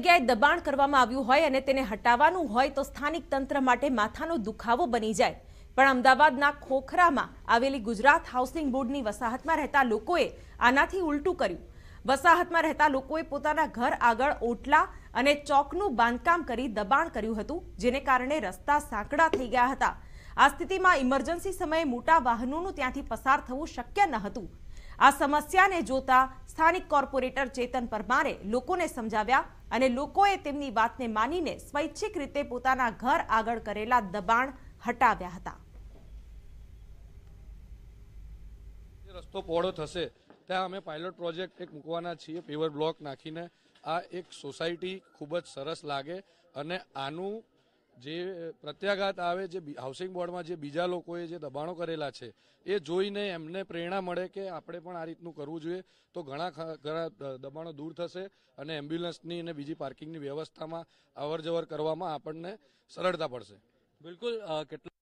જગ્યાએ દબાણ કરવામાં આવ્યું હોય અને તેને હટાવવાનું હોય તો સ્થાનિક તંત્ર માટે માથાનો દુખાવો બની જાય પણ અમદાવાદના ખોખરામાં આવેલી ગુજરાત હાઉસિંગ બોર્ડની વસાહતમાં રહેતા લોકોએ આનાથી ઉલટું કર્યું વસાહતમાં રહેતા લોકોએ પોતાના ઘર આગળ ઓટલા અને ચોકનું બાંધકામ કરી દબાણ કર્યું હતું જેને કારણે રસ્તા સાંકડા થઈ ગયા હતા આ સ્થિતિમાં ઇમરજન્સી સમયે મોટા વાહનોનું ત્યાંથી પસાર થવું શક્ય ન હતું આ સમસ્યાને જોતા સ્થાનિક કોર્પોરેટર ચેતન પરમારે લોકોને સમજાવ્યા અને લોકોએ તેમની વાતને માનીને સ્વૈચ્છિક રીતે પોતાના ઘર આગળ કરેલા દબાણ હટાવ્યા હતા રસ્તો પહોળો થશે ત્યાં અમે પાયલોટ પ્રોજેક્ટ એક મૂકવાના છીએ પેવર બ્લોક નાખીને આ એક સોસાયટી ખૂબ જ સરસ લાગે અને આનું જે પ્રત્યાઘાત આવે જે હાઉસિંગ બોર્ડમાં જે બીજા લોકોએ જે દબાણો કરેલા છે એ જોઈને એમને પ્રેરણા મળે કે આપણે પણ આ રીતનું કરવું જોઈએ તો ઘણા ઘણા દબાણો દૂર થશે અને એમ્બ્યુલન્સની અને બીજી પાર્કિંગની વ્યવસ્થામાં અવર જવર કરવામાં આપણને સરળતા પડશે બિલકુલ કેટલા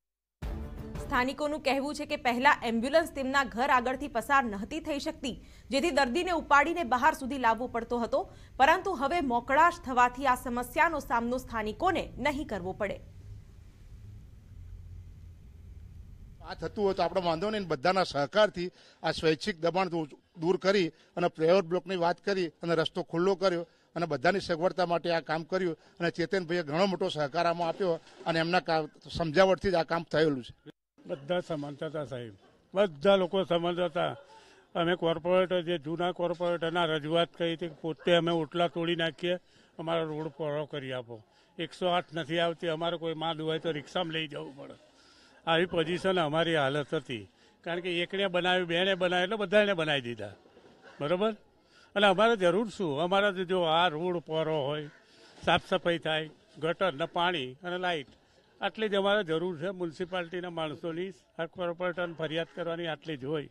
સ્થાનિકોનું કહેવું છે કે પહેલા એમ્બ્યુલન્સ તેમના ઘર આગળથી પસાર નહોતી થઈ શકતી જેથી દર્દીને ઉપાડીને બહાર સુધી લાવવો પડતો હતો પરંતુ હવે મોકળાશ થવાથી આ સમસ્યાનો સામનો સ્થાનિકોને નહીં કરવો પડે આ થતું હોય તો આપણે વાંધો નહીં બધાના સહકારથી આ સ્વૈચ્છિક દબાણ દૂર કરી અને પ્લેયર બ્લોકની વાત કરી અને રસ્તો ખુલ્લો કર્યો અને બધાની સગવડતા માટે આ કામ કર્યું અને ચેતનભાઈએ ઘણો મોટો સહકાર આમાં આપ્યો અને એમના સમજાવટથી જ આ કામ થયેલું છે બધા સમાનતા હતા સાહેબ બધા લોકો સમાન હતા અમે કોર્પોરેટર જે જૂના કોર્પોરેટરના રજૂઆત કરી હતી પોતે અમે ઓટલા તોડી નાખીએ અમારો રોડ પહોળો કરી આપો એકસો આઠ નથી આવતી અમારે કોઈ માં દુવાય તો રિક્ષામાં લઈ જવું પડે આવી પોઝિશન અમારી હાલત હતી કારણ કે એકણે બનાવ્યું બેણે બનાવ્યું એટલે બધાને બનાવી દીધા બરાબર અને અમારે જરૂર શું અમારા જો આ રોડ પહોળો હોય સાફ સફાઈ થાય ગટર ને પાણી અને લાઇટ આટલી જ અમારે જરૂર છે મ્યુનિસિપાલિટીના માણસોની કોર્પોરેટરને ફરિયાદ કરવાની આટલી જ હોય